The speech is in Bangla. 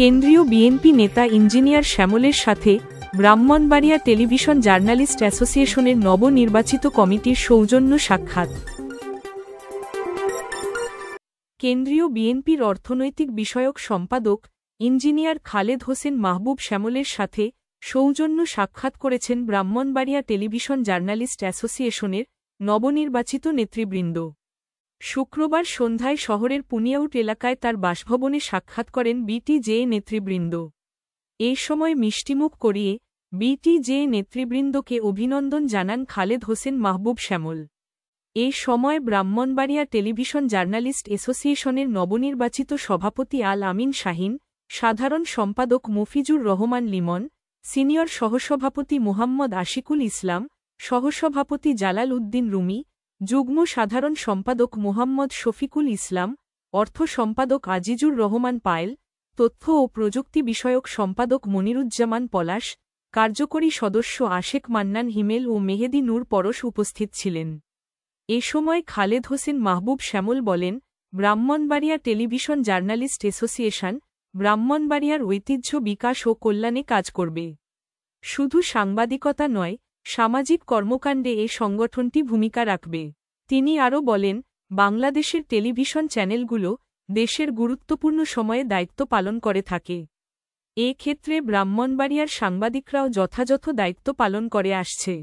কেন্দ্রীয় বিএনপি নেতা ইঞ্জিনিয়ার শ্যামলের সাথে ব্রাহ্মণবাড়িয়া টেলিভিশন জার্নালিস্ট অ্যাসোসিয়েশনের নবনির্বাচিত কমিটির সৌজন্য সাক্ষাৎ কেন্দ্রীয় বিএনপির অর্থনৈতিক বিষয়ক সম্পাদক ইঞ্জিনিয়ার খালেদ হোসেন মাহবুব শ্যামলের সাথে সৌজন্য সাক্ষাৎ করেছেন ব্রাহ্মণবাড়িয়া টেলিভিশন জার্নালিস্ট অ্যাসোসিয়েশনের নবনির্বাচিত নেতৃবৃন্দ শুক্রবার সন্ধ্যায় শহরের পুনিয়াউট এলাকায় তার বাসভবনে সাক্ষাৎ করেন বিটিজে নেতৃবৃন্দ এ সময় মিষ্টিমুখ করিয়ে বিটিজে নেতৃবৃন্দকে অভিনন্দন জানান খালেদ হোসেন মাহবুব শ্যামল এ সময় ব্রাহ্মণবাড়িয়া টেলিভিশন জার্নালিস্ট অ্যাসোসিয়েশনের নবনির্বাচিত সভাপতি আল আমিন শাহিন সাধারণ সম্পাদক মফিজুর রহমান লিমন সিনিয়র সহসভাপতি মোহাম্মদ আশিকুল ইসলাম সহসভাপতি জালাল উদ্দিন রুমি যুগ্ম সাধারণ সম্পাদক মোহাম্মদ শফিকুল ইসলাম অর্থ সম্পাদক আজিজুর রহমান পায়েল তথ্য ও প্রযুক্তি বিষয়ক সম্পাদক মনিরুজ্জামান পলাশ কার্যকরী সদস্য আশেক মান্নান হিমেল ও মেহেদি নূর পরশ উপস্থিত ছিলেন এ সময় খালেদ হোসেন মাহবুব শ্যামল বলেন ব্রাহ্মণবাড়িয়া টেলিভিশন জার্নালিস্ট অ্যাসোসিয়েশন ব্রাহ্মণবাড়িয়ার ঐতিহ্য বিকাশ ও কল্যাণে কাজ করবে শুধু সাংবাদিকতা নয় সামাজিক কর্মকাণ্ডে এ সংগঠনটি ভূমিকা রাখবে তিনি আরও বলেন বাংলাদেশের টেলিভিশন চ্যানেলগুলো দেশের গুরুত্বপূর্ণ সময়ে দায়িত্ব পালন করে থাকে এ ক্ষেত্রে ব্রাহ্মণবাড়িয়ার সাংবাদিকরাও যথাযথ দায়িত্ব পালন করে আসছে